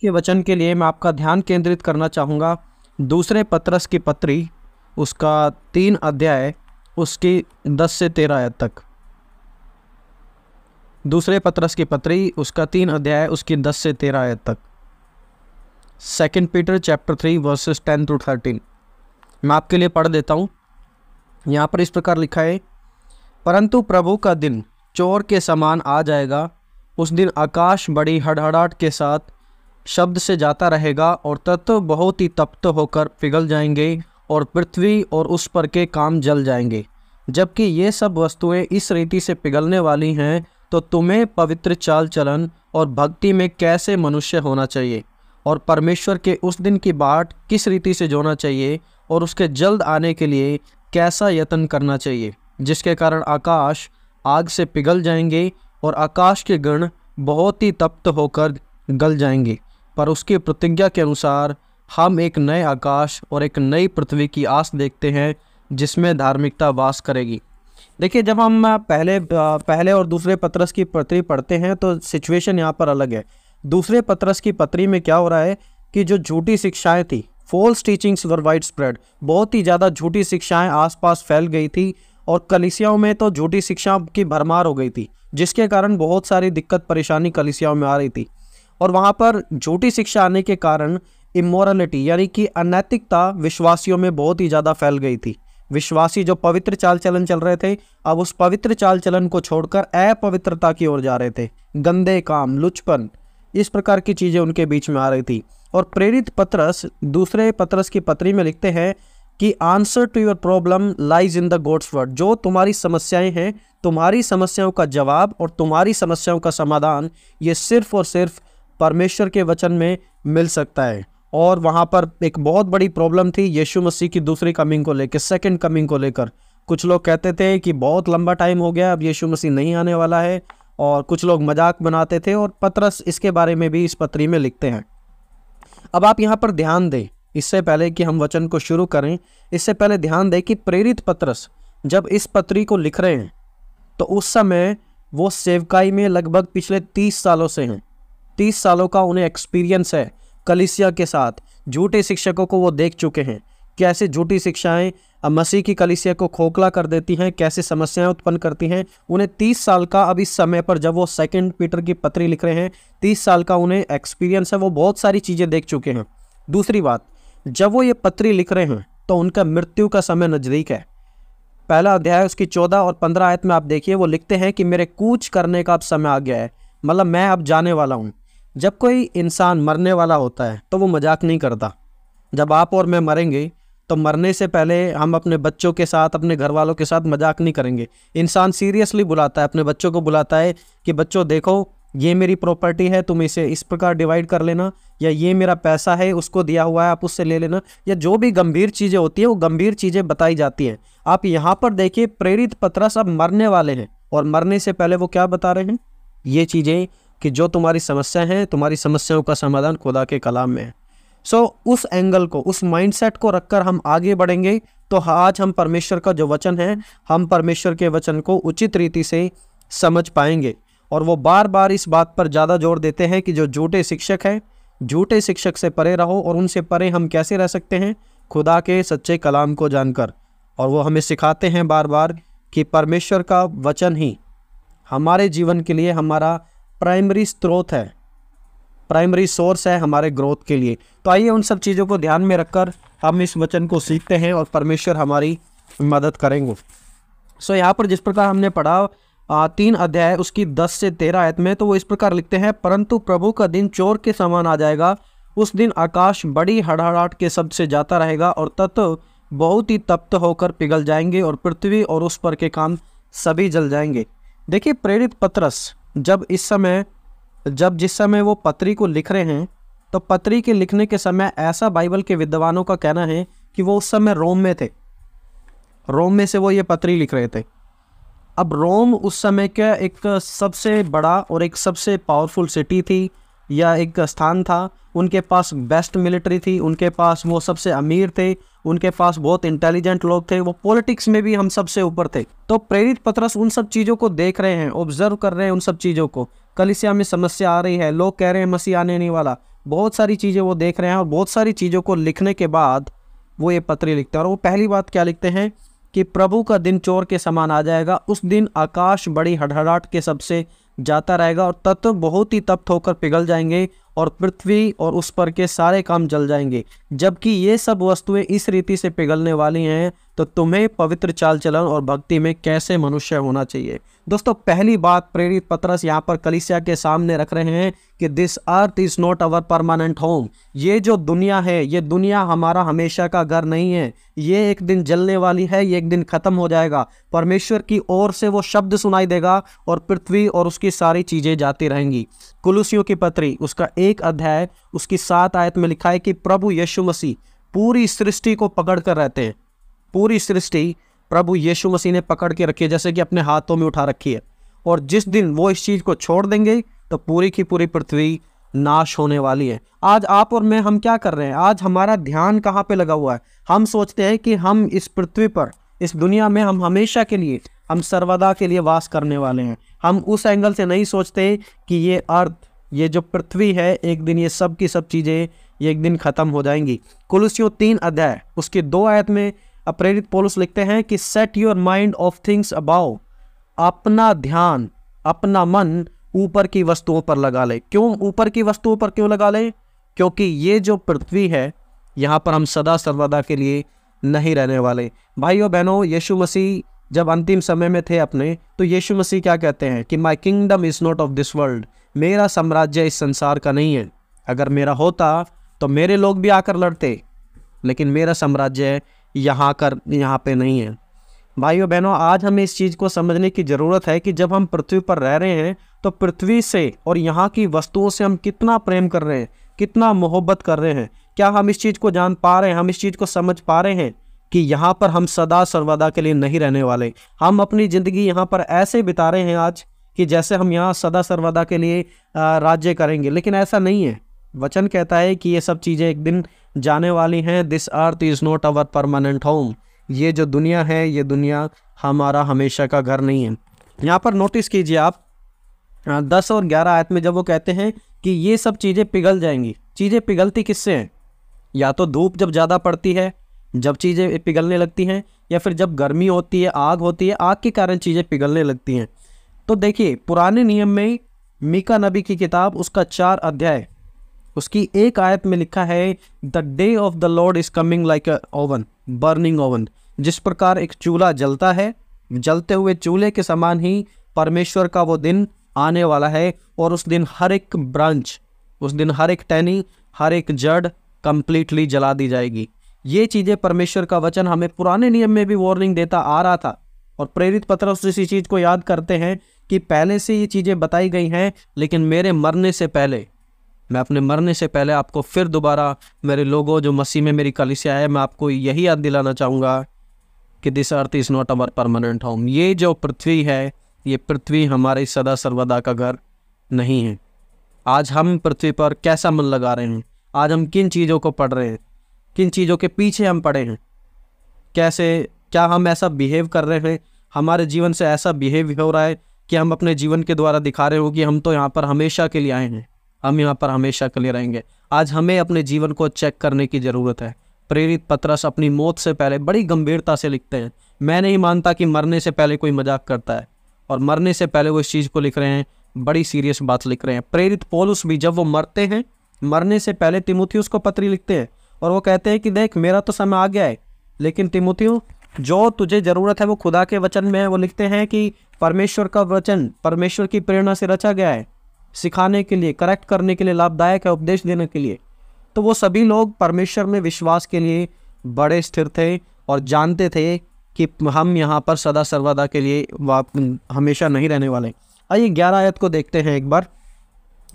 के वचन के लिए मैं आपका ध्यान केंद्रित करना चाहूँगा दूसरे पत्रस की पत्री उसका तीन अध्याय उसकी दस से तेरह आयत तक दूसरे पत्रस की पत्री उसका तीन अध्याय उसकी दस से तेरह आयत तक second Peter chapter three verses ten to thirteen मैं आपके लिए पढ़ देता हूँ यहाँ पर इस प्रकार लिखा है परंतु प्रभु का दिन चोर के समान आ जाएगा उस दिन आकाश बड़ी हड़हड़ाहट के साथ शब्द से जाता रहेगा और तत्व बहुत ही तप्त होकर पिघल जाएंगे और पृथ्वी और उस पर के काम जल जाएंगे जबकि ये सब वस्तुएं इस रीति से पिघलने वाली हैं तो तुम्हें पवित्र चाल चलन और भक्ति में कैसे मनुष्य होना चाहिए और परमेश्वर के उस दिन की बाट किस रीति से जोना चाहिए और उसके जल्द आने के लिए कैसा यत्न करना चाहिए जिसके कारण आकाश आग से पिघल जाएंगे और आकाश के गण बहुत ही तप्त होकर गल जाएंगे पर उसकी प्रतिज्ञा के अनुसार हम एक नए आकाश और एक नई पृथ्वी की आस देखते हैं जिसमें धार्मिकता वास करेगी देखिए जब हम पहले पहले और दूसरे पत्रस की पत्री पढ़ते हैं तो सिचुएशन यहाँ पर अलग है दूसरे पत्रस की पत्री में क्या हो रहा है कि जो झूठी शिक्षाएं थी false teachings were widespread बहुत ही ज़्यादा झूठी शिक्षाएं आसपास फैल गई थी और कलिसियाओं में तो झूठी शिक्षा की भरमार हो गई थी जिसके कारण बहुत सारी दिक्कत परेशानी कलिसियाओं में आ रही थी और वहाँ पर झूठी शिक्षा आने के कारण इमोरलिटी यानी कि अनैतिकता विश्वासियों में बहुत ही ज़्यादा फैल गई थी विश्वासी जो पवित्र चाल चलन चल रहे थे अब उस पवित्र चाल चलन को छोड़कर अपवित्रता की ओर जा रहे थे गंदे काम लुचपन इस प्रकार की चीज़ें उनके बीच में आ रही थी और प्रेरित पत्रस दूसरे पत्रस की पत्री में लिखते हैं कि answer to your problem lies in the God's word जो तुम्हारी समस्याएं हैं तुम्हारी समस्याओं का जवाब और तुम्हारी समस्याओं का समाधान ये सिर्फ और सिर्फ परमेश्वर के वचन में मिल सकता है और वहाँ पर एक बहुत बड़ी प्रॉब्लम थी यीशु मसीह की दूसरी कमिंग को लेकर सेकंड कमिंग को लेकर कुछ लोग कहते थे कि बहुत लंबा टाइम हो गया अब यीशु मसीह नहीं आने वाला है और कुछ लोग मजाक बनाते थे और पत्रस इसके बारे में भी इस पत्री में लिखते हैं अब आप यहाँ पर ध्यान दें इससे पहले कि हम वचन को शुरू करें इससे पहले ध्यान दें कि प्रेरित पत्रस जब इस पत्री को लिख रहे हैं तो उस समय वो सेवकाई में लगभग पिछले तीस सालों से हैं तीस सालों का उन्हें एक्सपीरियंस है कलिसिया के साथ झूठे शिक्षकों को वो देख चुके हैं कैसे झूठी शिक्षाएं मसीह की कलिसिया को खोखला कर देती हैं कैसे समस्याएं उत्पन्न करती हैं उन्हें तीस साल का अब इस समय पर जब वो सेकंड पीटर की पत्री लिख रहे हैं तीस साल का उन्हें एक्सपीरियंस है वो बहुत सारी चीज़ें देख चुके हैं दूसरी बात जब वो ये पत्री लिख रहे हैं तो उनका मृत्यु का समय नज़दीक है पहला अध्याय उसकी चौदह और पंद्रह आयत में आप देखिए वो लिखते हैं कि मेरे कूच करने का अब समय आ गया है मतलब मैं अब जाने वाला हूँ जब कोई इंसान मरने वाला होता है तो वो मजाक नहीं करता जब आप और मैं मरेंगे तो मरने से पहले हम अपने बच्चों के साथ अपने घर वालों के साथ मजाक नहीं करेंगे इंसान सीरियसली बुलाता है अपने बच्चों को बुलाता है कि बच्चों देखो ये मेरी प्रॉपर्टी है तुम इसे इस प्रकार डिवाइड कर लेना या ये मेरा पैसा है उसको दिया हुआ है आप उससे ले लेना या जो भी गंभीर चीज़ें होती हैं वो गंभीर चीज़ें बताई जाती हैं आप यहाँ पर देखिए प्रेरित पत्रस सब मरने वाले हैं और मरने से पहले वो क्या बता रहे हैं ये चीज़ें कि जो तुम्हारी समस्या हैं तुम्हारी समस्याओं का समाधान खुदा के कलाम में है सो so, उस एंगल को उस माइंडसेट को रखकर हम आगे बढ़ेंगे तो आज हम परमेश्वर का जो वचन है हम परमेश्वर के वचन को उचित रीति से समझ पाएंगे और वो बार बार इस बात पर ज़्यादा जोर देते हैं कि जो झूठे शिक्षक हैं झूठे शिक्षक से परे रहो और उनसे परे हम कैसे रह सकते हैं खुदा के सच्चे कलाम को जानकर और वो हमें सिखाते हैं बार बार कि परमेश्वर का वचन ही हमारे जीवन के लिए हमारा प्राइमरी स्रोत है प्राइमरी सोर्स है हमारे ग्रोथ के लिए तो आइए उन सब चीज़ों को ध्यान में रखकर हम इस वचन को सीखते हैं और परमेश्वर हमारी मदद करेंगे सो यहाँ पर जिस प्रकार हमने पढ़ा आ, तीन अध्याय उसकी दस से तेरह आयत में तो वो इस प्रकार लिखते हैं परंतु प्रभु का दिन चोर के समान आ जाएगा उस दिन आकाश बड़ी हड़हड़ाहट के शब्द से जाता रहेगा और तत्व बहुत ही तप्त होकर पिघल जाएंगे और पृथ्वी और उस पर के काम सभी जल जाएंगे देखिए प्रेरित पत्रस जब इस समय जब जिस समय वो पत्री को लिख रहे हैं तो पत्री के लिखने के समय ऐसा बाइबल के विद्वानों का कहना है कि वो उस समय रोम में थे रोम में से वो ये पत्री लिख रहे थे अब रोम उस समय का एक सबसे बड़ा और एक सबसे पावरफुल सिटी थी या एक स्थान था उनके पास बेस्ट मिलिट्री थी उनके पास वो सबसे अमीर थे उनके पास बहुत इंटेलिजेंट लोग थे वो पॉलिटिक्स में भी हम सबसे ऊपर थे तो प्रेरित पत्रस उन सब चीज़ों को देख रहे हैं ऑब्जर्व कर रहे हैं उन सब चीज़ों को कलिसिया में समस्या आ रही है लोग कह रहे हैं मसीह आने नहीं वाला बहुत सारी चीज़ें वो देख रहे हैं और बहुत सारी चीज़ों को लिखने के बाद वो ये पत्र लिखते हैं और वो पहली बात क्या लिखते हैं कि प्रभु का दिन चोर के समान आ जाएगा उस दिन आकाश बड़ी हड़हड़ाहट के सबसे जाता रहेगा और तत्व बहुत ही तप्त होकर पिघल जाएंगे और पृथ्वी और उस पर के सारे काम जल जाएंगे जबकि ये सब वस्तुएं इस रीति से पिघलने वाली हैं तो तुम्हें पवित्र चाल चलन और भक्ति में कैसे मनुष्य होना चाहिए दोस्तों पहली बात प्रेरित पत्रस यहाँ पर कलिसिया के सामने रख रहे हैं कि this earth is not our permanent home ये जो दुनिया है ये दुनिया हमारा हमेशा का घर नहीं है ये एक दिन जलने वाली है ये एक दिन ख़त्म हो जाएगा परमेश्वर की ओर से वो शब्द सुनाई देगा और पृथ्वी और उसकी सारी चीज़ें जाती रहेंगी कुलूसियों की पत्री उसका एक अध्याय उसकी सात आयत में लिखा है कि प्रभु यशु मसीह पूरी सृष्टि को पकड़ कर रहते हैं पूरी सृष्टि प्रभु यीशु मसीह ने पकड़ के रखी है जैसे कि अपने हाथों में उठा रखी है और जिस दिन वो इस चीज़ को छोड़ देंगे तो पूरी की पूरी पृथ्वी नाश होने वाली है आज आप और मैं हम क्या कर रहे हैं आज हमारा ध्यान कहाँ पे लगा हुआ है हम सोचते हैं कि हम इस पृथ्वी पर इस दुनिया में हम हमेशा के लिए हम सर्वदा के लिए वास करने वाले हैं हम उस एंगल से नहीं सोचते कि ये अर्थ ये जो पृथ्वी है एक दिन ये सब की सब चीज़ें ये एक दिन ख़त्म हो जाएंगी कुलसियों तीन अध्याय उसके दो आयत में अब प्रेरित पोलस लिखते हैं कि set your mind of things about अपना ध्यान अपना मन ऊपर की वस्तुओं पर लगा ले क्यों ऊपर की वस्तुओं पर क्यों लगा ले क्योंकि ये जो पृथ्वी है यहाँ पर हम सदा सर्वदा के लिए नहीं रहने वाले भाइयों बहनों यीशु मसीह जब अंतिम समय में थे अपने तो यीशु मसीह क्या कहते हैं कि my kingdom is not of this world मेरा साम्राज्य इस संसार का नहीं है अगर मेरा होता तो मेरे लोग भी आकर लड़ते लेकिन मेरा साम्राज्य यहाँ कर यहाँ पे नहीं है भाइयों बहनों आज हमें इस चीज़ को समझने की ज़रूरत है कि जब हम पृथ्वी पर रह रहे हैं तो पृथ्वी से और यहाँ की वस्तुओं से हम कितना प्रेम कर रहे हैं कितना मोहब्बत कर रहे हैं क्या हम इस चीज़ को जान पा रहे हैं हम इस चीज़ को समझ पा रहे हैं कि यहाँ पर हम सदा सर्वदा के लिए नहीं रहने वाले हम अपनी ज़िंदगी यहाँ पर ऐसे बिता रहे हैं आज कि जैसे हम यहाँ सदा सर्वदा के लिए राज्य करेंगे लेकिन ऐसा नहीं है वचन कहता है कि ये सब चीज़ें एक दिन जाने वाली हैं this earth is not our permanent home ये जो दुनिया है ये दुनिया हमारा हमेशा का घर नहीं है यहाँ पर नोटिस कीजिए आप दस और ग्यारह आयत में जब वो कहते हैं कि ये सब चीज़ें पिघल जाएंगी चीज़ें पिघलती किससे हैं या तो धूप जब ज़्यादा पड़ती है जब चीज़ें पिघलने लगती हैं या फिर जब गर्मी होती है आग होती है आग के कारण चीज़ें पिघलने लगती हैं तो देखिए पुराने नियम में मीका नबी की किताब उसका चार अध्याय उसकी एक आयत में लिखा है the day of the Lord is coming like a oven burning oven जिस प्रकार एक चूल्हा जलता है जलते हुए चूल्हे के समान ही परमेश्वर का वो दिन आने वाला है और उस दिन हर एक ब्रांच उस दिन हर एक टैनी हर एक जड़ कंप्लीटली जला दी जाएगी ये चीज़ें परमेश्वर का वचन हमें पुराने नियम में भी वार्निंग देता आ रहा था और प्रेरित पत्र इसी चीज़ को याद करते हैं कि पहले से ये चीज़ें बताई गई हैं लेकिन मेरे मरने से पहले मैं अपने मरने से पहले आपको फिर दोबारा मेरे लोगों जो मसीह में मेरी कलिसिया है मैं आपको यही याद दिलाना चाहूँगा कि this earth is not our permanent home ये जो पृथ्वी है ये पृथ्वी हमारे सदा सर्वदा का घर नहीं है आज हम पृथ्वी पर कैसा मन लगा रहे हैं आज हम किन चीज़ों को पढ़ रहे हैं किन चीज़ों के पीछे हम पड़े हैं कैसे क्या हम ऐसा बिहेव कर रहे हैं हमारे जीवन से ऐसा बिहेव हो रहा है कि हम अपने जीवन के द्वारा दिखा रहे हो कि हम तो यहाँ पर हमेशा के लिए आए हैं हम यहाँ पर हमेशा के लिए रहेंगे आज हमें अपने जीवन को चेक करने की ज़रूरत है प्रेरित पत्रस अपनी मौत से पहले बड़ी गंभीरता से लिखते हैं मैं नहीं मानता कि मरने से पहले कोई मजाक करता है और मरने से पहले वो इस चीज़ को लिख रहे हैं बड़ी सीरियस बात लिख रहे हैं प्रेरित पोलुस भी जब वो मरते हैं मरने से पहले तिमुथियो उसको पत्री लिखते हैं और वो कहते हैं कि देख मेरा तो समय आ गया है लेकिन तिमुथियो जो तुझे ज़रूरत है वो खुदा के वचन में है वो लिखते हैं कि परमेश्वर का वचन परमेश्वर की प्रेरणा से रचा गया है सिखाने के लिए करेक्ट करने के लिए लाभदायक है उपदेश देने के लिए तो वो सभी लोग परमेश्वर में विश्वास के लिए बड़े स्थिर थे और जानते थे कि हम यहाँ पर सदा सर्वदा के लिए हमेशा नहीं रहने वाले आइए ग्यारह आयत को देखते हैं एक बार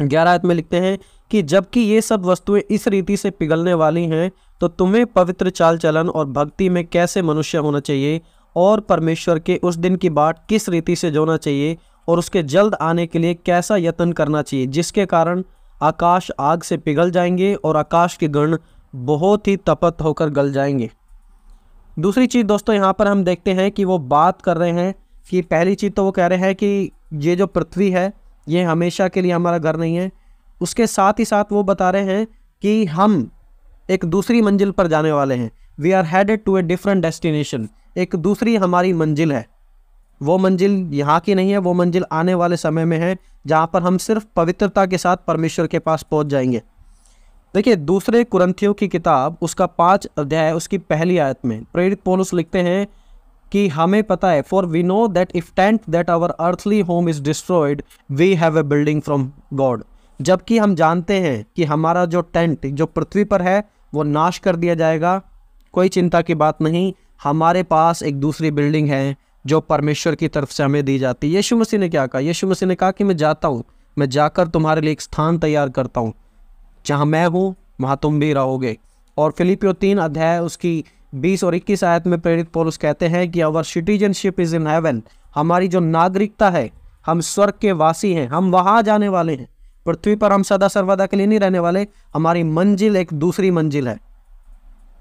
ग्यारह आयत में लिखते हैं कि जबकि ये सब वस्तुएं इस रीति से पिघलने वाली हैं तो तुम्हें पवित्र चाल चलन और भक्ति में कैसे मनुष्य होना चाहिए और परमेश्वर के उस दिन की बात किस रीति से जोना चाहिए और उसके जल्द आने के लिए कैसा यत्न करना चाहिए जिसके कारण आकाश आग से पिघल जाएंगे और आकाश के गण बहुत ही तपत होकर गल जाएंगे दूसरी चीज़ दोस्तों यहाँ पर हम देखते हैं कि वो बात कर रहे हैं कि पहली चीज़ तो वो कह रहे हैं कि ये जो पृथ्वी है ये हमेशा के लिए हमारा घर नहीं है उसके साथ ही साथ वो बता रहे हैं कि हम एक दूसरी मंजिल पर जाने वाले हैं we are headed to a different destination एक दूसरी हमारी मंजिल है वो मंजिल यहाँ की नहीं है वो मंजिल आने वाले समय में है जहाँ पर हम सिर्फ पवित्रता के साथ परमेश्वर के पास पहुँच जाएंगे देखिए दूसरे कुरंथियों की किताब उसका पाँच अध्याय उसकी पहली आयत में प्रेरित पोलुस लिखते हैं कि हमें पता है for we know that if tent that our earthly home is destroyed we have a building from God जबकि हम जानते हैं कि हमारा जो टेंट जो पृथ्वी पर है वो नाश कर दिया जाएगा कोई चिंता की बात नहीं हमारे पास एक दूसरी बिल्डिंग है जो परमेश्वर की तरफ से हमें दी जाती है यीशु मसीह ने क्या कहा यीशु मसीह ने कहा कि मैं जाता हूँ मैं जाकर तुम्हारे लिए एक स्थान तैयार करता हूँ जहाँ मैं हूँ वहाँ तुम भी रहोगे और फिलिपियो तीन अध्याय उसकी बीस और इक्कीस आयत में प्रेरित पौलुस कहते हैं कि our citizenship is in heaven हमारी जो नागरिकता है हम स्वर्ग के वासी हैं हम वहाँ जाने वाले हैं पृथ्वी पर हम सदा सर्वदा के लिए नहीं रहने वाले हमारी मंजिल एक दूसरी मंजिल है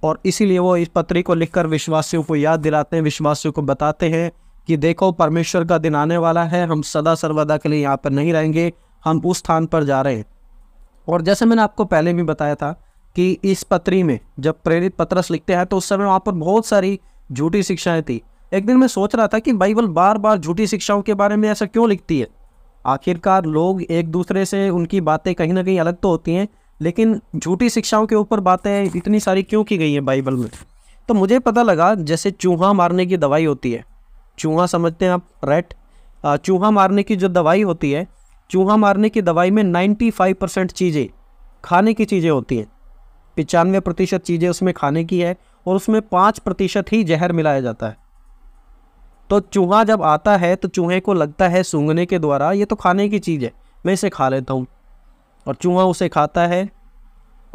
और इसीलिए वो इस पत्री को लिखकर विश्वासियों को याद दिलाते हैं विश्वासियों को बताते हैं कि देखो परमेश्वर का दिन आने वाला है हम सदा सर्वदा के लिए यहाँ पर नहीं रहेंगे हम उस स्थान पर जा रहे हैं और जैसे मैंने आपको पहले भी बताया था कि इस पत्री में जब प्रेरित पत्रस लिखते हैं तो उस समय वहाँ पर बहुत सारी झूठी शिक्षाएं थी एक दिन मैं सोच रहा था कि बाइबल बार बार झूठी शिक्षाओं के बारे में ऐसा क्यों लिखती है आखिरकार लोग एक दूसरे से उनकी बातें कहीं ना कहीं अलग तो होती हैं लेकिन झूठी शिक्षाओं के ऊपर बातें इतनी सारी क्यों की गई हैं बाइबल में तो मुझे पता लगा जैसे चूहा मारने की दवाई होती है चूहा समझते हैं आप रेट चूहा मारने की जो दवाई होती है चूहा मारने की दवाई में 95 परसेंट चीज़ें खाने की चीज़ें होती हैं पचानवे प्रतिशत चीज़ें उसमें खाने की है और उसमें पाँच प्रतिशत ही जहर मिलाया जाता है तो चूहा जब आता है तो चूहे को लगता है सूंघने के द्वारा ये तो खाने की चीज़ है मैं इसे खा लेता हूँ और चूहा उसे खाता है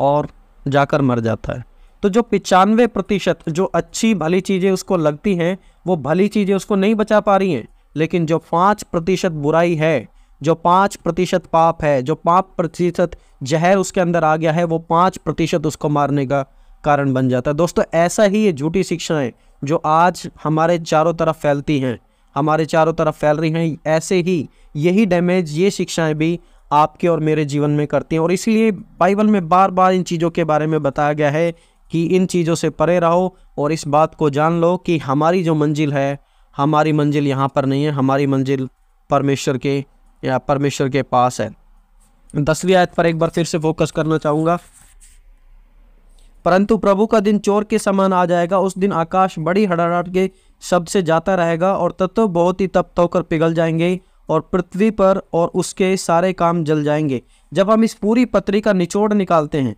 और जाकर मर जाता है तो जो पचानवे प्रतिशत जो अच्छी भली चीज़ें उसको लगती हैं वो भली चीज़ें उसको नहीं बचा पा रही हैं लेकिन जो पाँच प्रतिशत बुराई है जो पाँच प्रतिशत पाप है जो पाँच प्रतिशत जहर उसके अंदर आ गया है वो पाँच प्रतिशत उसको मारने का कारण बन जाता है दोस्तों ऐसा ही ये झूठी शिक्षाएं जो आज हमारे चारों तरफ फैलती हैं हमारे चारों तरफ फैल रही हैं ऐसे ही यही डैमेज ये शिक्षाएं भी आपके और मेरे जीवन में करती हैं और इसलिए बाइबल में बार बार इन चीज़ों के बारे में बताया गया है कि इन चीज़ों से परे रहो और इस बात को जान लो कि हमारी जो मंजिल है हमारी मंजिल यहाँ पर नहीं है हमारी मंजिल परमेश्वर के या परमेश्वर के पास है दसवीं आयत पर एक बार फिर से फोकस करना चाहूँगा परंतु प्रभु का दिन चोर के समान आ जाएगा उस दिन आकाश बड़ी हड़ाहट के शब्द से जाता रहेगा और तत्व बहुत ही तप तो कर पिघल जाएंगे और पृथ्वी पर और उसके सारे काम जल जाएंगे जब हम इस पूरी पत्री का निचोड़ निकालते हैं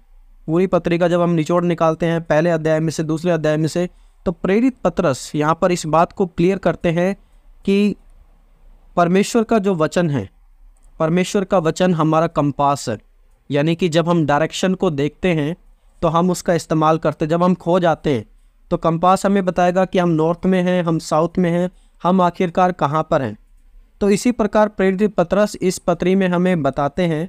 पूरी पत्री का जब हम निचोड़ निकालते हैं पहले अध्याय में से दूसरे अध्याय में से तो प्रेरित पत्रस यहाँ पर इस बात को क्लियर करते हैं कि परमेश्वर का जो वचन है परमेश्वर का वचन हमारा कंपास है यानी कि जब हम डायरेक्शन को देखते हैं तो हम उसका इस्तेमाल करते जब हम खो जाते हैं तो कंपास हमें बताएगा कि हम नॉर्थ में हैं हम साउथ में हैं हम आखिरकार कहाँ पर हैं तो इसी प्रकार प्रेरित पत्रस इस पत्री में हमें बताते हैं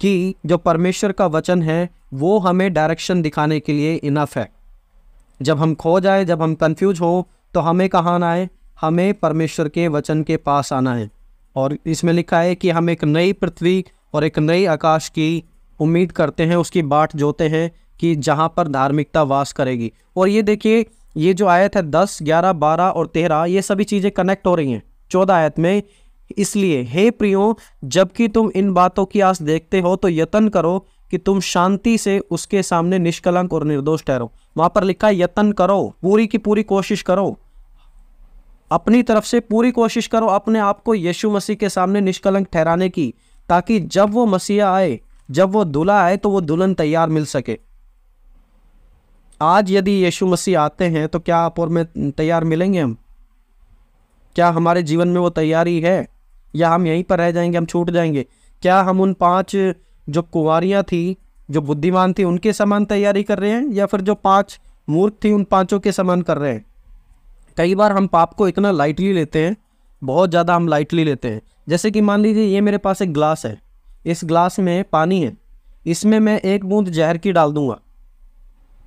कि जो परमेश्वर का वचन है वो हमें डायरेक्शन दिखाने के लिए इनफ है जब हम खो जाए जब हम कंफ्यूज हो तो हमें कहाँ आना है हमें परमेश्वर के वचन के पास आना है और इसमें लिखा है कि हम एक नई पृथ्वी और एक नई आकाश की उम्मीद करते हैं उसकी बाट जोते हैं कि जहाँ पर धार्मिकता वास करेगी और ये देखिए ये जो आयत है दस ग्यारह बारह और तेरह ये सभी चीज़ें कनेक्ट हो रही हैं चौदह आयत में इसलिए हे प्रियो जबकि तुम इन बातों की आस देखते हो तो यत्न करो कि तुम शांति से उसके सामने निष्कलंक और निर्दोष ठहरो वहां पर लिखा है यत्न करो पूरी की पूरी कोशिश करो अपनी तरफ से पूरी कोशिश करो अपने आप को यीशु मसीह के सामने निष्कलंक ठहराने की ताकि जब वो मसीहा आए जब वो दुला आए तो वो दुल्हन तैयार मिल सके आज यदि यीशु मसीह आते हैं तो क्या आप और मैं तैयार मिलेंगे हम क्या हमारे जीवन में वो तैयारी है या हम यहीं पर रह जाएंगे हम छूट जाएंगे क्या हम उन पाँच जो कुंवरियाँ थी जो बुद्धिमान थी उनके समान तैयारी कर रहे हैं या फिर जो पाँच मूर्ख थी उन पाँचों के समान कर रहे हैं कई बार हम पाप को इतना लाइटली लेते हैं बहुत ज़्यादा हम लाइटली लेते हैं जैसे कि मान लीजिए ये मेरे पास एक ग्लास है इस ग्लास में पानी है इसमें मैं एक बूंद जहर की डाल दूंगा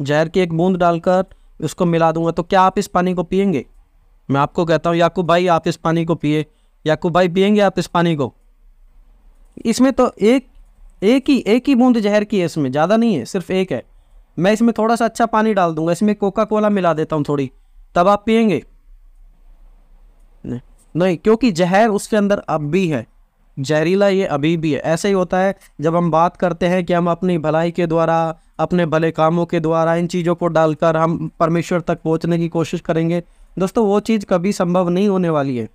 जहर की एक बूंद डालकर उसको मिला दूंगा तो क्या आप इस पानी को पियेंगे मैं आपको कहता हूँ याकूब भाई आप इस पानी को पिए याकूब भाई पियेंगे आप इस पानी को इसमें तो एक एक ही एक ही बूंद जहर की है इसमें ज़्यादा नहीं है सिर्फ एक है मैं इसमें थोड़ा सा अच्छा पानी डाल दूंगा इसमें कोका कोला मिला देता हूँ थोड़ी तब आप पियेंगे नहीं नहीं क्योंकि जहर उसके अंदर अब भी है जहरीला ये अभी भी है ऐसे ही होता है जब हम बात करते हैं कि हम अपनी भलाई के द्वारा अपने भले कामों के द्वारा इन चीज़ों को डालकर हम परमेश्वर तक पहुंचने की कोशिश करेंगे दोस्तों वो चीज़ कभी संभव नहीं होने वाली है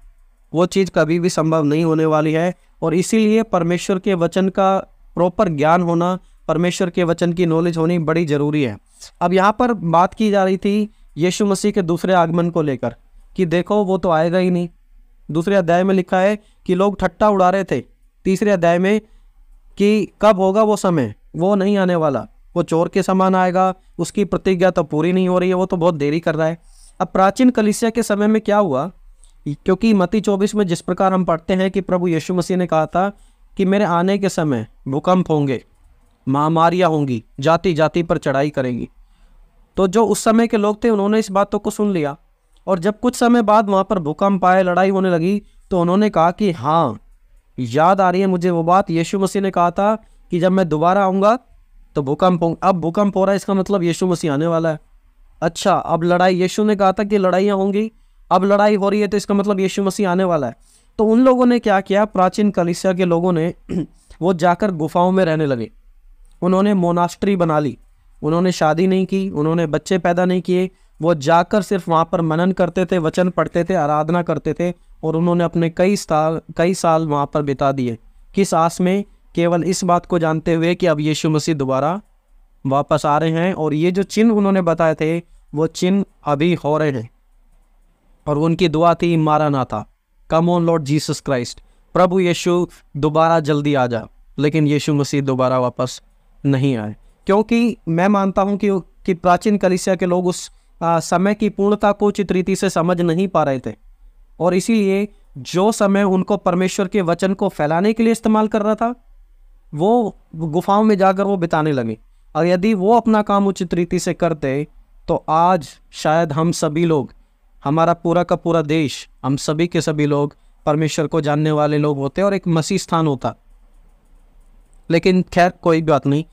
वो चीज़ कभी भी संभव नहीं होने वाली है और इसीलिए परमेश्वर के वचन का प्रॉपर ज्ञान होना परमेश्वर के वचन की नॉलेज होनी बड़ी ज़रूरी है अब यहाँ पर बात की जा रही थी यीशु मसीह के दूसरे आगमन को लेकर कि देखो वो तो आएगा ही नहीं दूसरे अध्याय में लिखा है कि लोग ठट्टा उड़ा रहे थे तीसरे अध्याय में कि कब होगा वो समय वो नहीं आने वाला वो चोर के समान आएगा उसकी प्रतिज्ञा तो पूरी नहीं हो रही है वो तो बहुत देरी कर रहा है अब प्राचीन कलिसिया के समय में क्या हुआ क्योंकि मती चौबीस में जिस प्रकार हम पढ़ते हैं कि प्रभु यीशु मसीह ने कहा था कि मेरे आने के समय भूकंप होंगे महामारियाँ होंगी जाति जाति पर चढ़ाई करेंगी तो जो उस समय के लोग थे उन्होंने इस बातों तो को सुन लिया और जब कुछ समय बाद वहाँ पर भूकंप आए लड़ाई होने लगी तो उन्होंने कहा कि हाँ याद आ रही है मुझे वो बात यीशु मसीह ने कहा था कि जब मैं दोबारा आऊँगा तो भूकंप अब भूकंप हो रहा है इसका मतलब यीशु मसीह आने वाला है अच्छा अब लड़ाई यीशु ने कहा था कि लड़ाइयाँ होंगी अब लड़ाई हो रही है तो इसका मतलब यीशु मसीह आने वाला है तो उन लोगों ने क्या किया प्राचीन कलिसिया के लोगों ने वो जाकर गुफाओं में रहने लगे उन्होंने मोनास्ट्री बना ली उन्होंने शादी नहीं की उन्होंने बच्चे पैदा नहीं किए वो जाकर सिर्फ वहाँ पर मनन करते थे वचन पढ़ते थे आराधना करते थे और उन्होंने अपने कई साल कई साल वहाँ पर बिता दिए किस आस में केवल इस बात को जानते हुए कि अब यीशु मसीह दोबारा वापस आ रहे हैं और ये जो चिन्ह उन्होंने बताए थे वो चिन्ह अभी हो रहे हैं और उनकी दुआ थी मारा ना था come on Lord Jesus Christ प्रभु यीशु दोबारा जल्दी आ जा लेकिन यीशु मसीह दोबारा वापस नहीं आए क्योंकि मैं मानता हूँ कि कि प्राचीन कलिसिया के लोग उस आ, समय की पूर्णता को उचित रीति से समझ नहीं पा रहे थे और इसीलिए जो समय उनको परमेश्वर के वचन को फैलाने के लिए इस्तेमाल कर रहा था वो गुफाओं में जाकर वो बिताने लगे और यदि वो अपना काम उचित रीति से करते तो आज शायद हम सभी लोग हमारा पूरा का पूरा देश हम सभी के सभी लोग परमेश्वर को जानने वाले लोग होते और एक मसीह स्थान होता लेकिन खैर कोई बात नहीं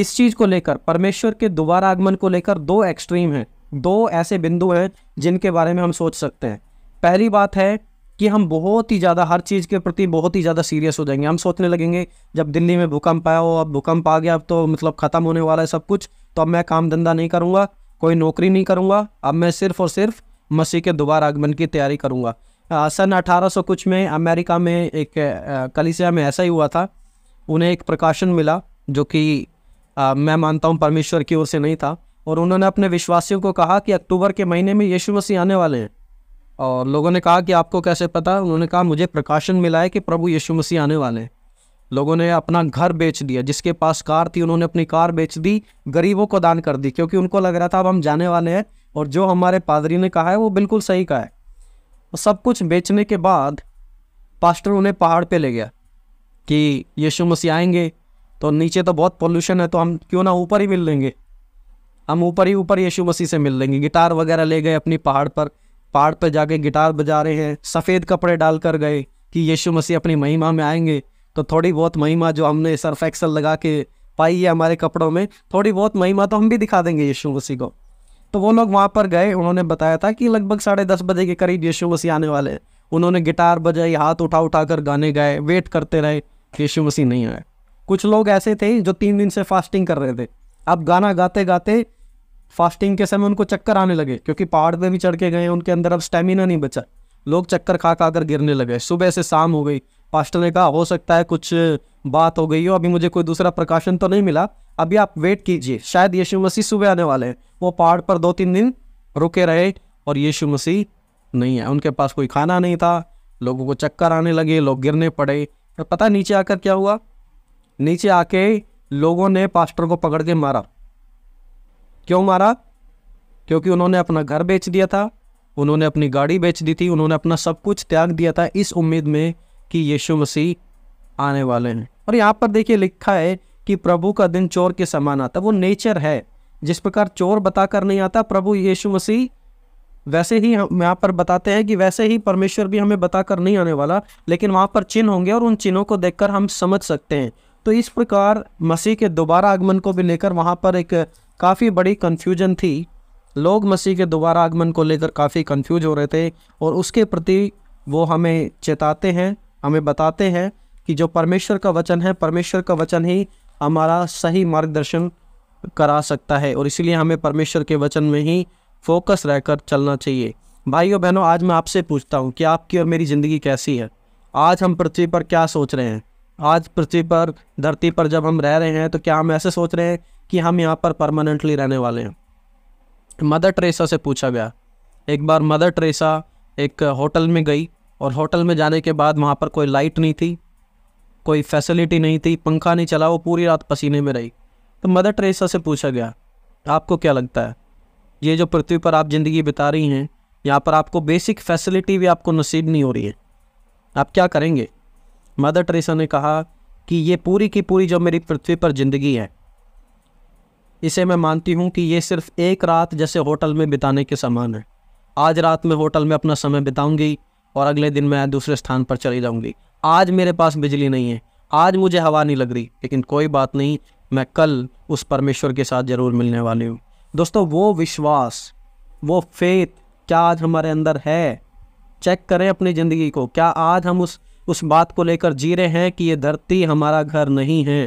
इस चीज़ को लेकर परमेश्वर के दोबारा आगमन को लेकर दो एक्सट्रीम हैं दो ऐसे बिंदु हैं जिनके बारे में हम सोच सकते हैं पहली बात है कि हम बहुत ही ज़्यादा हर चीज़ के प्रति बहुत ही ज़्यादा सीरियस हो जाएंगे हम सोचने लगेंगे जब दिल्ली में भूकंप आया हो अब भूकंप आ गया अब तो मतलब ख़त्म होने वाला है सब कुछ तो अब मैं काम धंधा नहीं करूँगा कोई नौकरी नहीं करूँगा अब मैं सिर्फ और सिर्फ मसीह के दोबारा आगमन की तैयारी करूँगा सन अठारह कुछ में अमेरिका में एक कलिसिया में ऐसा ही हुआ था उन्हें एक प्रकाशन मिला जो कि मैं मानता हूँ परमेश्वर की ओर से नहीं था और उन्होंने अपने विश्वासियों को कहा कि अक्टूबर के महीने में यीशु मसीह आने वाले हैं और लोगों ने कहा कि आपको कैसे पता उन्होंने कहा मुझे प्रकाशन मिला है कि प्रभु यीशु मसीह आने वाले हैं लोगों ने अपना घर बेच दिया जिसके पास कार थी उन्होंने अपनी कार बेच दी गरीबों को दान कर दी क्योंकि उनको लग रहा था अब हम जाने वाले हैं और जो हमारे पादरी ने कहा है वो बिल्कुल सही कहा है और सब कुछ बेचने के बाद पास्टर उन्हें पहाड़ पे ले गया कि यीशु मसीह आएंगे तो नीचे तो बहुत पोल्यूशन है तो हम क्यों ना ऊपर ही मिल लेंगे हम ऊपर ही ऊपर यीशु मसीह से मिल लेंगे गिटार वगैरह ले गए अपनी पहाड़ पर पहाड़ पर जाके गिटार बजा रहे हैं सफ़ेद कपड़े डालकर गए कि यीशु मसीह अपनी महिमा में आएंगे तो थोड़ी बहुत महिमा जो हमने सर्फ एक्सल लगा के पाई है हमारे कपड़ों में थोड़ी बहुत महिमा तो हम भी दिखा देंगे यीशु मसीह को तो वो लोग वहाँ पर गए उन्होंने बताया था कि लगभग साढ़े दस बजे के करीब यीशु मसीह आने वाले हैं उन्होंने गिटार बजाई हाथ उठा उठा कर गाने गाए वेट करते रहे यीशु मसीह नहीं आए कुछ लोग ऐसे थे जो तीन दिन से फास्टिंग कर रहे थे अब गाना गाते गाते फास्टिंग के समय उनको चक्कर आने लगे क्योंकि पहाड़ पे भी चढ़ के गए उनके अंदर अब स्टेमिना नहीं बचा लोग चक्कर खा खा कर गिरने लगे सुबह से शाम हो गई पास्टर ने कहा हो सकता है कुछ बात हो गई हो अभी मुझे कोई दूसरा प्रकाशन तो नहीं मिला अभी आप वेट कीजिए शायद यीशु मसीह सुबह आने वाले हैं वो पहाड़ पर दो तीन दिन रुके रहे और यीशु मसीह नहीं है उनके पास कोई खाना नहीं था लोगों को चक्कर आने लगे लोग गिरने पड़े और पता नीचे आकर क्या हुआ नीचे आके लोगों ने पास्टर को पकड़ के मारा क्यों मारा क्योंकि उन्होंने अपना घर बेच दिया था उन्होंने अपनी गाड़ी बेच दी थी उन्होंने अपना सब कुछ त्याग दिया था इस उम्मीद में कि यीशु मसीह आने वाले हैं और यहाँ पर देखिए लिखा है कि प्रभु का दिन चोर के समान आता वो नेचर है जिस प्रकार चोर बताकर नहीं आता प्रभु यीशु मसीह वैसे ही हम यहाँ पर बताते हैं कि वैसे ही परमेश्वर भी हमें बताकर नहीं आने वाला लेकिन वहाँ पर चिन्ह होंगे और उन चिन्हों को देखकर हम समझ सकते हैं तो इस प्रकार मसीह के दोबारा आगमन को भी लेकर वहाँ पर एक काफ़ी बड़ी कन्फ्यूजन थी लोग मसीह के दोबारा आगमन को लेकर काफ़ी कन्फ्यूज हो रहे थे और उसके प्रति वो हमें चेताते हैं हमें बताते हैं कि जो परमेश्वर का वचन है परमेश्वर का वचन ही हमारा सही मार्गदर्शन करा सकता है और इसलिए हमें परमेश्वर के वचन में ही फोकस रहकर चलना चाहिए भाइयों बहनों आज मैं आपसे पूछता हूँ कि आपकी और मेरी ज़िंदगी कैसी है आज हम पृथ्वी पर क्या सोच रहे हैं आज पृथ्वी पर धरती पर जब हम रह रहे हैं तो क्या हम ऐसे सोच रहे हैं कि हम यहाँ पर परमानेंटली रहने वाले हैं मदर ट्रेसा से पूछा गया एक बार मदर ट्रेसा एक होटल में गई और होटल में जाने के बाद वहाँ पर कोई लाइट नहीं थी कोई फैसिलिटी नहीं थी पंखा नहीं चला वो पूरी रात पसीने में रही तो मदर ट्रेसा से पूछा गया आपको क्या लगता है ये जो पृथ्वी पर आप ज़िंदगी बिता रही हैं यहाँ पर आपको बेसिक फैसिलिटी भी आपको नसीब नहीं हो रही है आप क्या करेंगे मदर टेरेसा ने कहा कि ये पूरी की पूरी जो मेरी पृथ्वी पर ज़िंदगी है इसे मैं मानती हूँ कि ये सिर्फ एक रात जैसे होटल में बिताने के समान है आज रात में होटल में अपना समय बिताऊंगी और अगले दिन मैं दूसरे स्थान पर चली जाऊंगी आज मेरे पास बिजली नहीं है आज मुझे हवा नहीं लग रही लेकिन कोई बात नहीं मैं कल उस परमेश्वर के साथ ज़रूर मिलने वाली हूँ दोस्तों वो विश्वास वो फेथ क्या आज हमारे अंदर है चेक करें अपनी ज़िंदगी को क्या आज हम उस उस बात को लेकर जी रहे हैं कि ये धरती हमारा घर नहीं है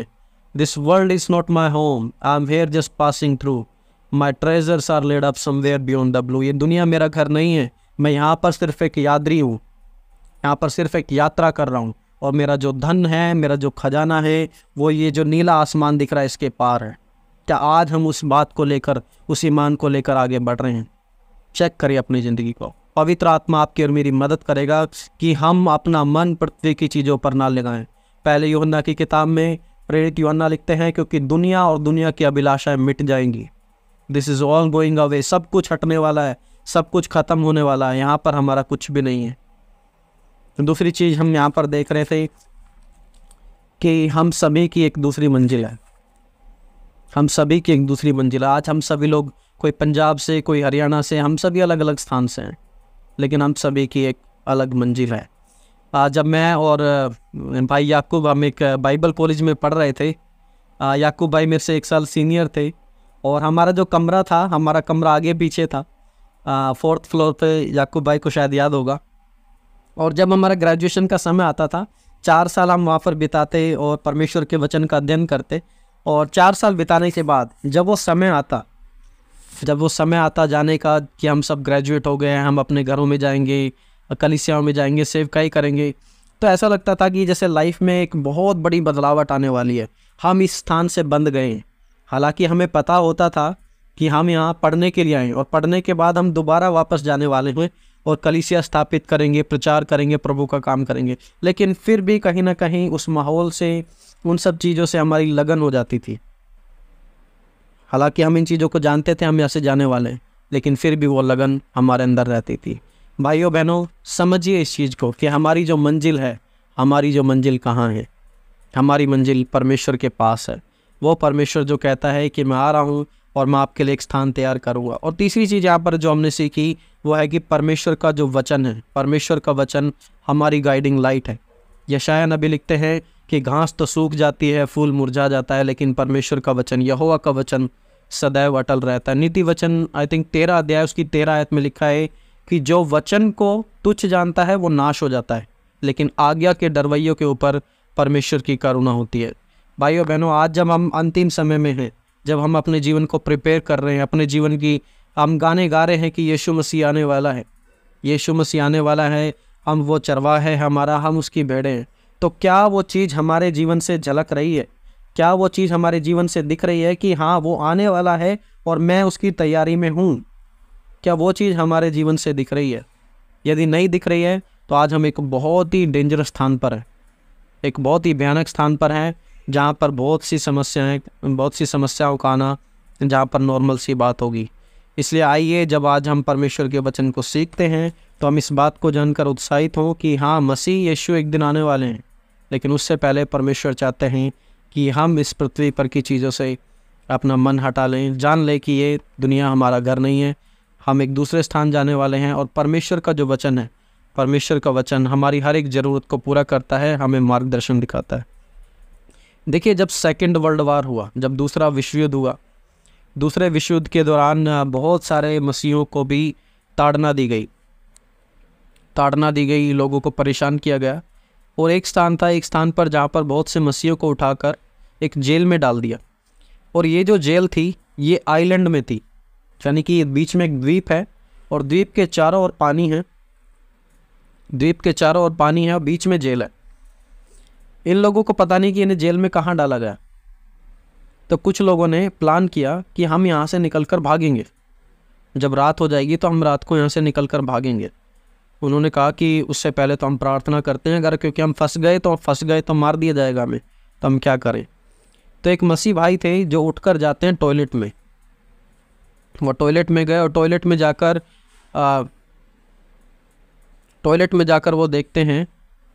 this world is not my home I am here just passing through my treasures are laid up somewhere beyond the blue ये दुनिया मेरा घर नहीं है मैं यहाँ पर सिर्फ एक यादरी हूँ यहाँ पर सिर्फ एक यात्रा कर रहा हूँ और मेरा जो धन है मेरा जो खजाना है वो ये जो नीला आसमान दिख रहा है इसके पार है क्या आज हम उस बात को लेकर उस ईमान को लेकर आगे बढ़ रहे हैं चेक करिए अपनी ज़िंदगी को पवित्र आत्मा आपकी और मेरी मदद करेगा कि हम अपना मन पृथ्वी की चीज़ों पर ना लगाएं पहले योन्ना की किताब में प्रेरित योन्ना लिखते हैं क्योंकि दुनिया और दुनिया की अभिलाषाएं मिट जाएंगी this is all going away सब कुछ हटने वाला है सब कुछ ख़त्म होने वाला है यहाँ पर हमारा कुछ भी नहीं है तो दूसरी चीज़ हम यहाँ पर देख रहे थे कि हम सभी की एक दूसरी मंजिल है हम सभी की एक दूसरी मंजिल है आज हम सभी लोग कोई पंजाब से कोई हरियाणा से हम सभी अलग अलग स्थान से हैं लेकिन हम सभी की एक अलग मंजिल है जब मैं और भाई याकूब हम एक बाइबल कॉलेज में पढ़ रहे थे याकूब भाई मेरे से एक साल सीनियर थे और हमारा जो कमरा था हमारा कमरा आगे पीछे था फोर्थ फ्लोर पे याकूब भाई को शायद याद होगा और जब हमारा ग्रेजुएशन का समय आता था चार साल हम वहाँ पर बिताते और परमेश्वर के वचन का अध्ययन करते और चार साल बिताने के बाद जब वो समय आता जब वो समय आता जाने का कि हम सब ग्रेजुएट हो गए हैं हम अपने घरों में जाएंगे कलिसियाओं में जाएंगे सेवकाई करेंगे तो ऐसा लगता था कि जैसे लाइफ में एक बहुत बड़ी बदलावट आने वाली है हम इस स्थान से बंद गए हैं हालांकि हमें पता होता था कि हम यहाँ पढ़ने के लिए आए और पढ़ने के बाद हम दोबारा वापस जाने वाले हुए और कलिसिया स्थापित करेंगे प्रचार करेंगे प्रभु का काम करेंगे लेकिन फिर भी कहीं ना कहीं उस माहौल से उन सब चीज़ों से हमारी लगन हो जाती थी हालांकि हम इन चीज़ों को जानते थे हम यहाँ से जाने वाले हैं लेकिन फिर भी वो लगन हमारे अंदर रहती थी भाइयों बहनों समझिए इस चीज़ को कि हमारी जो मंजिल है हमारी जो मंजिल कहाँ है हमारी मंजिल परमेश्वर के पास है वो परमेश्वर जो कहता है कि मैं आ रहा हूँ और मैं आपके लिए एक स्थान तैयार करूँगा और तीसरी चीज़ यहाँ पर जो हमने सीखी वो है कि परमेश्वर का जो वचन है परमेश्वर का वचन हमारी गाइडिंग लाइट है यशाया नबी लिखते हैं कि घास तो सूख जाती है फूल मुरझा जाता है लेकिन परमेश्वर का वचन यहोवा का वचन सदैव अटल रहता है नीति वचन आई थिंक तेरह अध्याय उसकी तेरह आयत में लिखा है कि जो वचन को तुच्छ जानता है वो नाश हो जाता है लेकिन आज्ञा के डरवैयों के ऊपर परमेश्वर की करुणा होती है भाइयों बहनों आज जब हम अंतिम समय में हैं जब हम अपने जीवन को प्रिपेयर कर रहे हैं अपने जीवन की हम गाने गा रहे हैं कि यीशु मसीह आने वाला है यीशु मसीह आने वाला है हम वो चरवा है हमारा हम उसकी भेड़े हैं तो क्या वो चीज़ हमारे जीवन से झलक रही है क्या वो चीज़ हमारे जीवन से दिख रही है कि हाँ वो आने वाला है और मैं उसकी तैयारी में हूँ क्या वो चीज़ हमारे जीवन से दिख रही है यदि नहीं दिख रही है तो आज हम एक बहुत ही डेंजरस स्थान पर हैं एक बहुत ही भयानक स्थान पर हैं जहाँ पर बहुत सी समस्याएं बहुत सी समस्याओं का आना जहाँ पर नॉर्मल सी बात होगी इसलिए आइए जब आज हम परमेश्वर के वचन को सीखते हैं तो हम इस बात को जानकर उत्साहित हों कि हाँ मसीह यीशु एक दिन आने वाले हैं लेकिन उससे पहले परमेश्वर चाहते हैं कि हम इस पृथ्वी पर की चीज़ों से अपना मन हटा लें जान लें कि ये दुनिया हमारा घर नहीं है हम एक दूसरे स्थान जाने वाले हैं और परमेश्वर का जो वचन है परमेश्वर का वचन हमारी हर एक ज़रूरत को पूरा करता है हमें मार्गदर्शन दिखाता है देखिए जब सेकेंड वर्ल्ड वार हुआ जब दूसरा विश्व युद्ध हुआ दूसरे विश्व युद्ध के दौरान बहुत सारे मसीहों को भी ताड़ना दी गई ताड़ना दी गई लोगों को परेशान किया गया और एक स्थान था एक स्थान पर जहाँ पर बहुत से मसीहों को उठाकर एक जेल में डाल दिया और ये जो जेल थी ये आइलैंड में थी यानी कि बीच में एक द्वीप है और द्वीप के चारों ओर पानी है द्वीप के चारों ओर पानी है और बीच में जेल है इन लोगों को पता नहीं कि इन्हें जेल में कहाँ डाला गया तो कुछ लोगों ने प्लान किया कि हम यहाँ से निकल कर भागेंगे जब रात हो जाएगी तो हम रात को यहाँ से निकल कर भागेंगे उन्होंने कहा कि उससे पहले तो हम प्रार्थना करते हैं अगर क्योंकि हम फंस गए तो फंस गए तो मार दिया जाएगा हमें तो हम क्या करें तो एक मसीह भाई थे जो उठकर जाते हैं टॉयलेट में वो टॉयलेट में गए और टॉयलेट में जाकर टॉयलेट में जाकर वो देखते हैं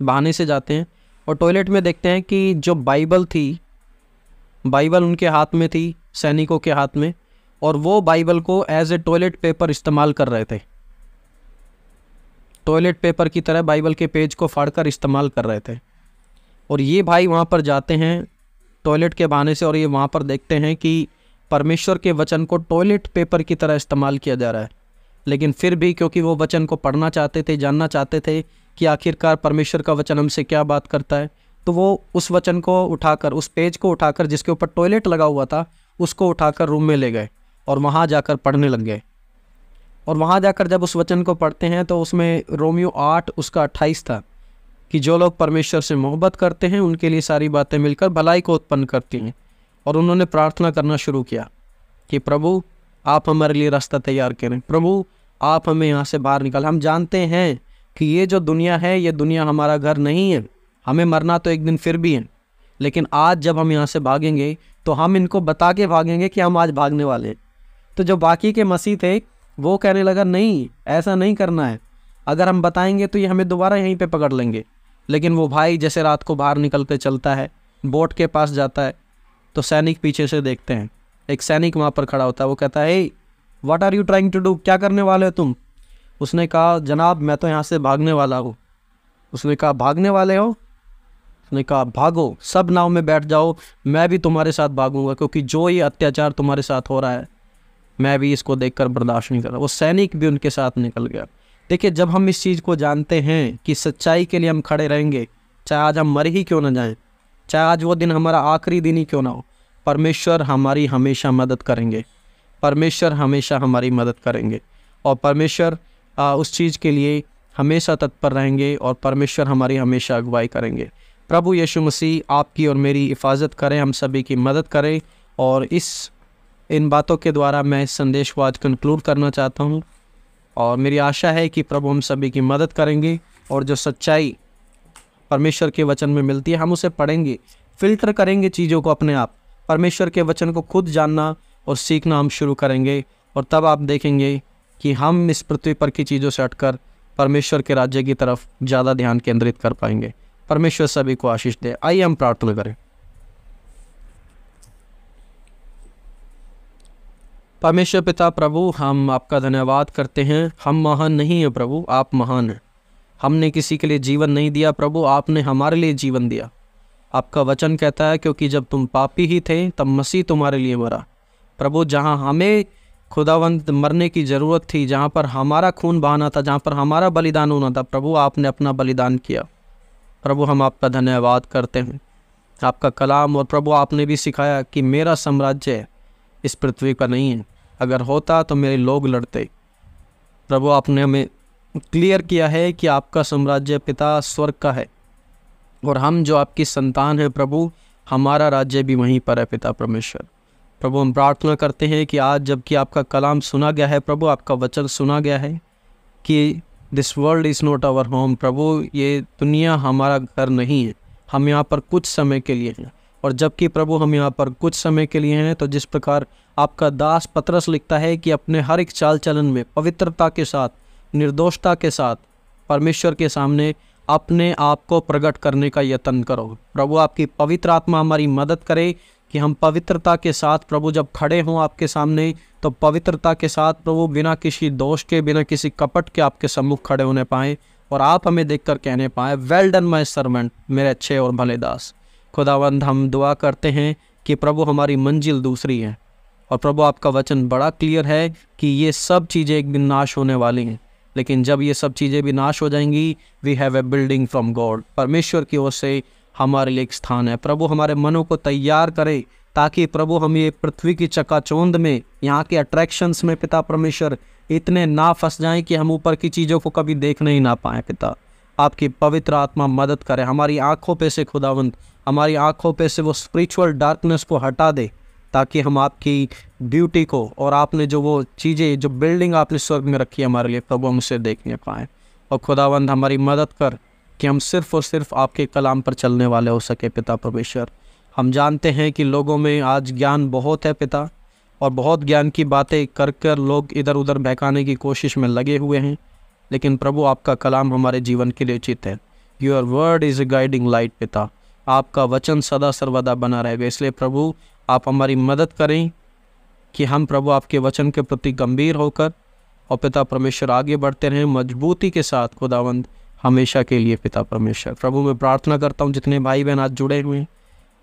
बहाने से जाते हैं और टॉयलेट में देखते हैं कि जो बाइबल थी बाइबल उनके हाथ में थी सैनिकों के हाथ में और वो बाइबल को एज ए टॉयलेट पेपर इस्तेमाल कर रहे थे टॉयलेट पेपर की तरह बाइबल के पेज को फाड़कर इस्तेमाल कर रहे थे और ये भाई वहाँ पर जाते हैं टॉयलेट के बहाने से और ये वहाँ पर देखते हैं कि परमेश्वर के वचन को टॉयलेट पेपर की तरह इस्तेमाल किया जा रहा है लेकिन फिर भी क्योंकि वो वचन को पढ़ना चाहते थे जानना चाहते थे कि आखिरकार परमेश्वर का वचन हमसे क्या बात करता है तो वो उस वचन को उठाकर उस पेज को उठाकर जिसके ऊपर टॉयलेट लगा हुआ था उसको उठाकर रूम में ले गए और वहाँ जाकर पढ़ने लग गए और वहाँ जाकर जब उस वचन को पढ़ते हैं तो उसमें रोमियो आठ उसका अट्ठाईस था कि जो लोग परमेश्वर से मोहब्बत करते हैं उनके लिए सारी बातें मिलकर भलाई को उत्पन्न करती हैं और उन्होंने प्रार्थना करना शुरू किया कि प्रभु आप हमारे लिए रास्ता तैयार करें प्रभु आप हमें यहाँ से बाहर निकाल हम जानते हैं कि ये जो दुनिया है ये दुनिया हमारा घर नहीं है हमें मरना तो एक दिन फिर भी है लेकिन आज जब हम यहाँ से भागेंगे तो हम इनको बता के भागेंगे कि हम आज भागने वाले हैं तो जो बाकी के मसीह थे वो कहने लगा नहीं ऐसा नहीं करना है अगर हम बताएंगे तो ये हमें दोबारा यहीं पे पकड़ लेंगे लेकिन वो भाई जैसे रात को बाहर निकल कर चलता है बोट के पास जाता है तो सैनिक पीछे से देखते हैं एक सैनिक वहाँ पर खड़ा होता है वो कहता है what are you trying to do क्या करने वाले हो तुम उसने कहा जनाब मैं तो यहाँ से भागने वाला हूँ उसने कहा भागने वाले हो उसने कहा भागो सब नाव में बैठ जाओ मैं भी तुम्हारे साथ भागूंगा क्योंकि जो ये अत्याचार तुम्हारे साथ हो रहा है मैं भी इसको देख बर्दाश्त नहीं कर रहा वो सैनिक भी उनके साथ निकल गया देखिए जब हम इस चीज़ को जानते हैं कि सच्चाई के लिए हम खड़े रहेंगे चाहे आज हम मर ही क्यों ना जाएं चाहे आज वो दिन हमारा आखिरी दिन ही क्यों ना हो परमेश्वर हमारी हमेशा मदद करेंगे परमेश्वर हमेशा हमारी मदद करेंगे और परमेश्वर उस चीज़ के लिए हमेशा तत्पर रहेंगे और परमेश्वर हमारी हमेशा अगुवाई करेंगे प्रभु यीशु मसीह आपकी और मेरी हिफाजत करें हम सभी की मदद करें और इस इन बातों के द्वारा मैं इस संदेश को आज कंक्लूड करना चाहता हूँ और मेरी आशा है कि प्रभु हम सभी की मदद करेंगे और जो सच्चाई परमेश्वर के वचन में मिलती है हम उसे पढ़ेंगे फिल्टर करेंगे चीज़ों को अपने आप परमेश्वर के वचन को खुद जानना और सीखना हम शुरू करेंगे और तब आप देखेंगे कि हम इस पृथ्वी पर की चीज़ों से हटकर परमेश्वर के राज्य की तरफ ज़्यादा ध्यान केंद्रित कर पाएंगे परमेश्वर सभी को आशीष दे आइए हम प्रार्थना करें परमेश्वर पिता प्रभु हम आपका धन्यवाद करते हैं हम महान नहीं हैं प्रभु आप महान हैं हमने किसी के लिए जीवन नहीं दिया प्रभु आपने हमारे लिए जीवन दिया आपका वचन कहता है क्योंकि जब तुम पापी ही थे तब मसीह तुम्हारे लिए मरा प्रभु जहाँ हमें खुदावंत मरने की ज़रूरत थी जहाँ पर हमारा खून बहाना था जहाँ पर हमारा बलिदान होना था प्रभु आपने अपना बलिदान किया प्रभु हम आपका धन्यवाद करते हैं आपका कलाम और प्रभु आपने भी सिखाया कि मेरा साम्राज्य है इस पृथ्वी का नहीं है अगर होता तो मेरे लोग लड़ते प्रभु आपने हमें क्लियर किया है कि आपका साम्राज्य पिता स्वर्ग का है और हम जो आपकी संतान है प्रभु हमारा राज्य भी वहीं पर है पिता परमेश्वर प्रभु हम प्रार्थना करते हैं कि आज जबकि आपका कलाम सुना गया है प्रभु आपका वचन सुना गया है कि this world is not our home प्रभु ये दुनिया हमारा घर नहीं है हम यहाँ पर कुछ समय के लिए हैं और जबकि प्रभु हम यहाँ पर कुछ समय के लिए हैं तो जिस प्रकार आपका दास पत्रस लिखता है कि अपने हर एक चाल चलन में पवित्रता के साथ निर्दोषता के साथ परमेश्वर के सामने अपने आप को प्रकट करने का यत्न करो प्रभु आपकी पवित्र आत्मा हमारी मदद करे कि हम पवित्रता के साथ प्रभु जब खड़े हों आपके सामने तो पवित्रता के साथ प्रभु बिना किसी दोष के बिना किसी कपट के आपके सम्मुख खड़े होने पाएँ और आप हमें देखकर कहने पाएँ वेल डन माई सर्वेंट मेरे अच्छे और भले दास खुदावंद हम दुआ करते हैं कि प्रभु हमारी मंजिल दूसरी है और प्रभु आपका वचन बड़ा क्लियर है कि ये सब चीज़ें एक दिन नाश होने वाली हैं लेकिन जब ये सब चीज़ें भी नाश हो जाएंगी we have a building from God परमेश्वर की ओर से हमारे लिए एक स्थान है प्रभु हमारे मनों को तैयार करे ताकि प्रभु हम ये पृथ्वी की चकाचौंध में यहाँ के अट्रैक्शंस में पिता परमेश्वर इतने ना फंस जाएं कि हम ऊपर की चीज़ों को कभी देखने ही ना पाएँ पिता आपकी पवित्र आत्मा मदद करे हमारी आँखों पे से खुदावंद हमारी आँखों पे से वो स्पिरिचुअल डार्कनेस को हटा दे ताकि हम आपकी ब्यूटी को और आपने जो वो चीज़ें जो बिल्डिंग आपने स्वर्ग में रखी है हमारे लिए प्रभु हम उसे देखने पाएँ और खुदावंद हमारी मदद कर कि हम सिर्फ़ और सिर्फ आपके कलाम पर चलने वाले हो सके पिता परमेश्वर हम जानते हैं कि लोगों में आज ज्ञान बहुत है पिता और बहुत ज्ञान की बातें कर कर लोग इधर उधर बहकाने की कोशिश में लगे हुए हैं लेकिन प्रभु आपका कलाम हमारे जीवन के लिए उचित है your word is a guiding light पिता आपका वचन सदा सर्वदा बना रहेगा इसलिए प्रभु आप हमारी मदद करें कि हम प्रभु आपके वचन के प्रति गंभीर होकर और पिता परमेश्वर आगे बढ़ते रहें मजबूती के साथ खुदावंद हमेशा के लिए पिता परमेश्वर प्रभु मैं प्रार्थना करता हूँ जितने भाई बहन आज जुड़े हुए हैं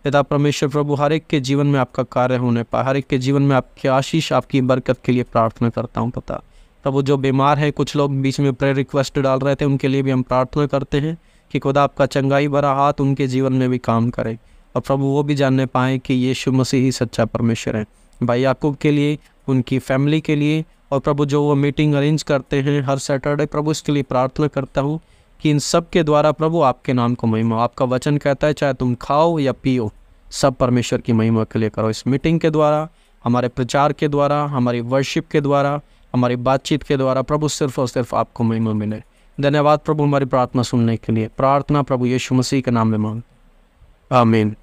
पिता परमेश्वर प्रभु हर एक के जीवन में आपका कार्य होने पाए हर एक के जीवन में आपकी आशीष आपकी बरकत के लिए प्रार्थना करता हूँ पिता तब वो जो बीमार है कुछ लोग बीच में प्रेयर रिक्वेस्ट डाल रहे थे उनके लिए भी हम प्रार्थना करते हैं कि खुदा आपका चंगाई भरा हाथ उनके जीवन में भी काम करे और प्रभु वो भी जानने पाए कि यीशु मसीह ही सच्चा परमेश्वर है भाई याकूब के लिए उनकी फैमिली के लिए और प्रभु जो वो मीटिंग अरेंज करते हैं हर सैटरडे प्रभु इसके लिए प्रार्थना करता हूँ कि इन सब के द्वारा प्रभु आपके नाम को महिमा आपका वचन कहता है चाहे तुम खाओ या पियो सब परमेश्वर की महिमा के लिए करो इस मीटिंग के द्वारा हमारे प्रचार के द्वारा हमारी वर्शिप के द्वारा हमारी बातचीत के द्वारा प्रभु सिर्फ और सिर्फ आपको महिमा मिले धन्यवाद प्रभु हमारी प्रार्थना सुनने के लिए प्रार्थना प्रभु यीशु मसीह के नाम में मांग आमीन